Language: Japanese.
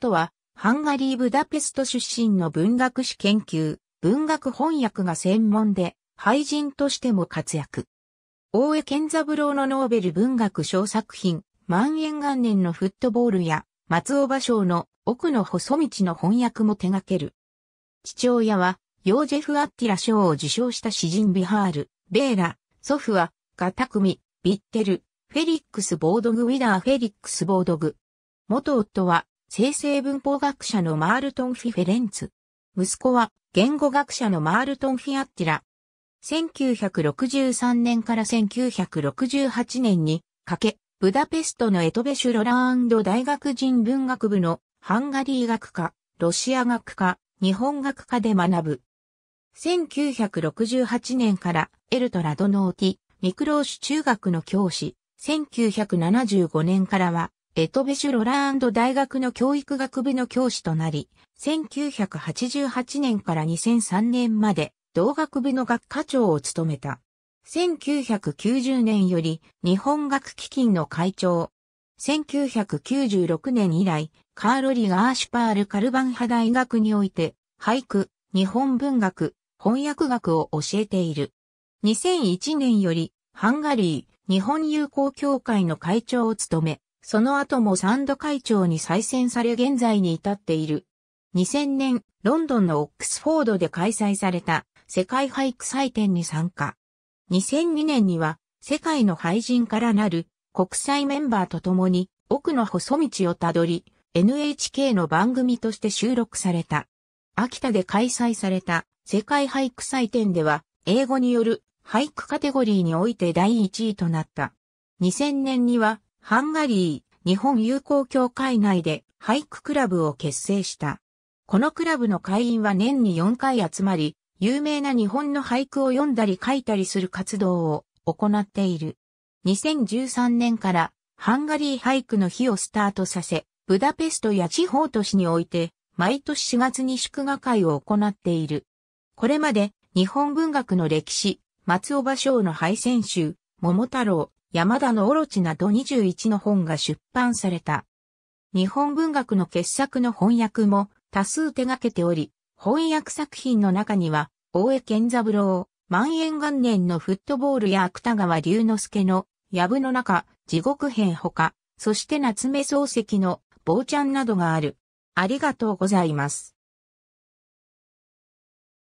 トは、ハンガリー・ブダペスト出身の文学史研究、文学翻訳が専門で、俳人としても活躍。大江健三郎のノーベル文学賞作品、万延元年のフットボールや、松尾芭蕉の奥の細道の翻訳も手掛ける。父親は、ヨージェフ・アッティラ賞を受賞した詩人ビハール、ベーラ、祖父は、ガタクミ、ビッテル、フェリックス・ボードグ・ウィダー・フェリックス・ボードグ。元夫は、生成文法学者のマールトン・フィ・フェレンツ。息子は言語学者のマールトン・フィアッティラ。1963年から1968年にかけ、ブダペストのエトベシュロラー大学人文学部のハンガリー学科、ロシア学科、日本学科で学ぶ。1968年からエルトラドノーティ、ミクローシュ中学の教師、1975年からはエトベシュ・ロラーンド大学の教育学部の教師となり、1988年から2003年まで同学部の学科長を務めた。1990年より日本学基金の会長。1996年以来、カーロリ・ガーシュパール・カルバンハ大学において、俳句、日本文学、翻訳学を教えている。2001年より、ハンガリー、日本友好協会の会長を務め、その後もン度会長に再選され現在に至っている。2000年、ロンドンのオックスフォードで開催された世界俳句祭典に参加。2002年には世界の俳人からなる国際メンバーと共に奥の細道をたどり NHK の番組として収録された。秋田で開催された世界俳句祭典では英語による俳句カテゴリーにおいて第1位となった。2000年にはハンガリー、日本友好協会内で俳句クラブを結成した。このクラブの会員は年に4回集まり、有名な日本の俳句を読んだり書いたりする活動を行っている。2013年からハンガリー俳句の日をスタートさせ、ブダペストや地方都市において、毎年4月に祝賀会を行っている。これまで日本文学の歴史、松尾芭蕉の敗戦集、桃太郎、山田のオロチなど21の本が出版された。日本文学の傑作の翻訳も多数手掛けており、翻訳作品の中には、大江健三郎、万円元年のフットボールや芥川龍之介の、藪の中、地獄編ほか、そして夏目漱石の、坊ちゃんなどがある。ありがとうございます。